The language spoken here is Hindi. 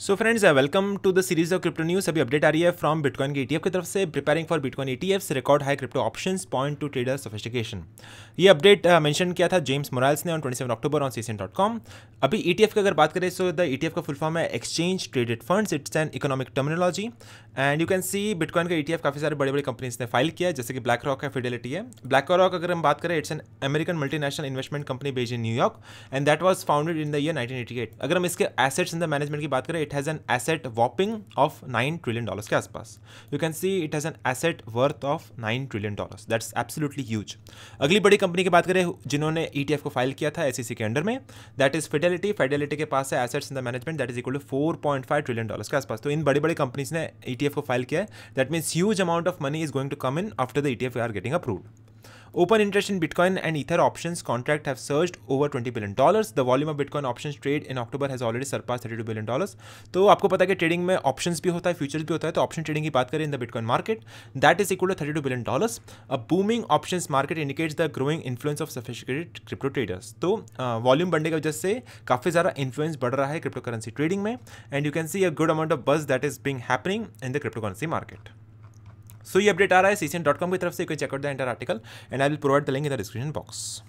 So friends welcome to the series of crypto news अभी अपडेट आ रही है फ्रॉम बिटकॉइन के ईटीएफ e की तरफ से preparing for bitcoin ETFs record high crypto options point to trader sophistication ये अपडेट मेंशन uh, किया था जेम्स मोराल्स ने on 27 October on CCN dot com अभी ईटीएफ e की अगर बात करें तो द ईटीएफ का फुल फॉर्म है exchange traded funds it's an economic terminology and you can see bitcoin का ई काफ़ी सारे बड़े बड़े कंपनीज ने फाइल किया जैसे कि ब्लैक रॉक है फिडेलिटी है ब्लैक रॉक अगर हम बात करें it's an American multinational investment company based in New York and that was founded in the year nineteen eighty eight अगर हम इसके एसेट्स इन द मैनेजमेंट की बात करें it has an asset whopping of nine trillion dollars के आसपास you can see it has an asset worth of nine trillion dollars that's absolutely huge अगली बड़ी कंपनी की बात करें जिन्होंने ई e को फाइल किया था एस e के अंडर में दैट इज फिडेलिटी फिडेलिटी के पास है assets in the management that is equal to four point five trillion dollars के आसपास तो इन बड़ी बड़ी कंपनीज ने ई e ETF को फाइल किया है that means huge amount of money is going to come in after the ETF are getting approved Open interest in Bitcoin and Ether options contract have surged over 20 billion dollars. The volume of Bitcoin options trade in October has already surpassed 32 billion dollars. तो आपको पता है कि ट्रेडिंग में ऑप्शंस भी होता है फ्यूचर्स भी होता है तो ऑप्शन ट्रेडिंग की बात करें in the bitcoin market that is equal to 32 billion dollars a booming options market indicates the growing influence of sophisticated crypto traders तो वॉल्यूम बढ़ने की वजह से काफ़ी ज़्यादा इन्फ्लुएंस बढ़ रहा है क्रिप्टो करेंसी ट्रेडिंग में and you can see a good amount of buzz that is being happening in the cryptocurrency market so ये अपडेट आ रहा है सीसीएन डॉट कॉम की तरफ से कोई check out the entire article and I will provide the link in the description box